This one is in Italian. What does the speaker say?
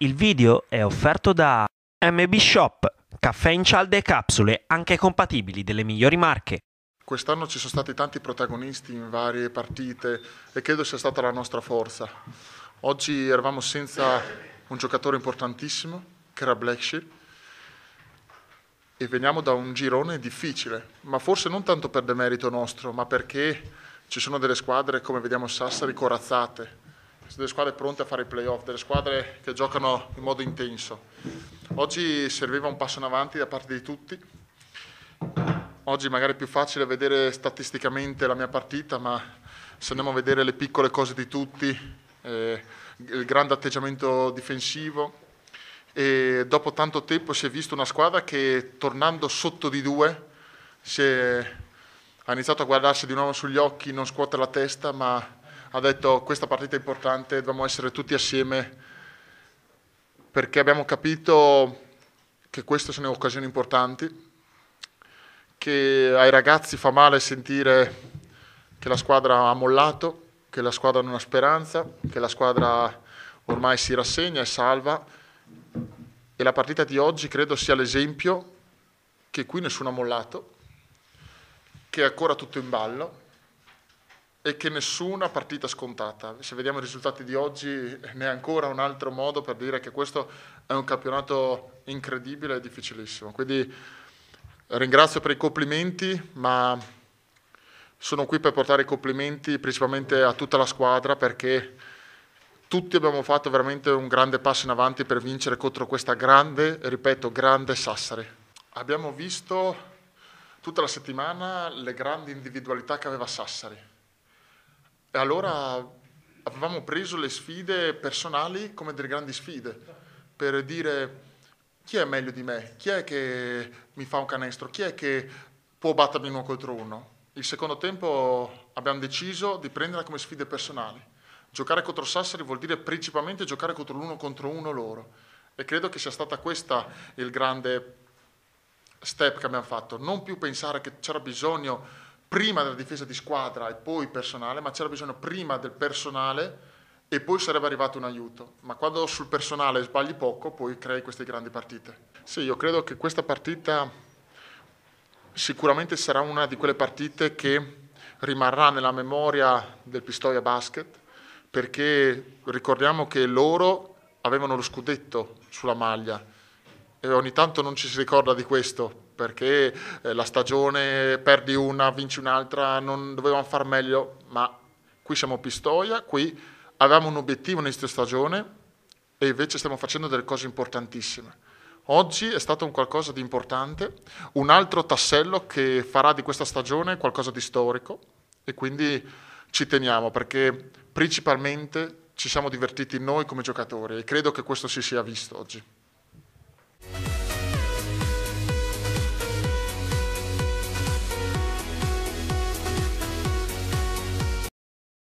Il video è offerto da MB Shop, caffè in cialde e capsule, anche compatibili delle migliori marche. Quest'anno ci sono stati tanti protagonisti in varie partite e credo sia stata la nostra forza. Oggi eravamo senza un giocatore importantissimo, che era Blackshear, e veniamo da un girone difficile, ma forse non tanto per demerito nostro, ma perché ci sono delle squadre, come vediamo Sassari, corazzate, delle squadre pronte a fare i playoff, delle squadre che giocano in modo intenso. Oggi serviva un passo in avanti da parte di tutti. Oggi magari è più facile vedere statisticamente la mia partita, ma se andiamo a vedere le piccole cose di tutti, eh, il grande atteggiamento difensivo, e dopo tanto tempo si è vista una squadra che tornando sotto di due è, ha iniziato a guardarsi di nuovo sugli occhi, non scuotere la testa, ma ha detto questa partita è importante, dobbiamo essere tutti assieme perché abbiamo capito che queste sono occasioni importanti, che ai ragazzi fa male sentire che la squadra ha mollato, che la squadra non ha speranza, che la squadra ormai si rassegna e salva e la partita di oggi credo sia l'esempio che qui nessuno ha mollato, che è ancora tutto in ballo e che nessuna partita scontata. Se vediamo i risultati di oggi, ne è ancora un altro modo per dire che questo è un campionato incredibile e difficilissimo. Quindi ringrazio per i complimenti, ma sono qui per portare i complimenti principalmente a tutta la squadra perché tutti abbiamo fatto veramente un grande passo in avanti per vincere contro questa grande, ripeto, grande Sassari. Abbiamo visto tutta la settimana le grandi individualità che aveva Sassari allora avevamo preso le sfide personali come delle grandi sfide, per dire chi è meglio di me, chi è che mi fa un canestro, chi è che può battermi uno contro uno. Il secondo tempo abbiamo deciso di prenderla come sfide personali. Giocare contro Sassari vuol dire principalmente giocare contro l'uno contro uno loro. E credo che sia stato questo il grande step che abbiamo fatto. Non più pensare che c'era bisogno prima della difesa di squadra e poi personale, ma c'era bisogno prima del personale e poi sarebbe arrivato un aiuto. Ma quando sul personale sbagli poco, poi crei queste grandi partite. Sì, io credo che questa partita sicuramente sarà una di quelle partite che rimarrà nella memoria del Pistoia Basket, perché ricordiamo che loro avevano lo scudetto sulla maglia e ogni tanto non ci si ricorda di questo, perché eh, la stagione perdi una, vinci un'altra, non dovevamo far meglio, ma qui siamo Pistoia, qui avevamo un obiettivo inizio stagione e invece stiamo facendo delle cose importantissime. Oggi è stato un qualcosa di importante, un altro tassello che farà di questa stagione qualcosa di storico e quindi ci teniamo perché principalmente ci siamo divertiti noi come giocatori e credo che questo si sia visto oggi.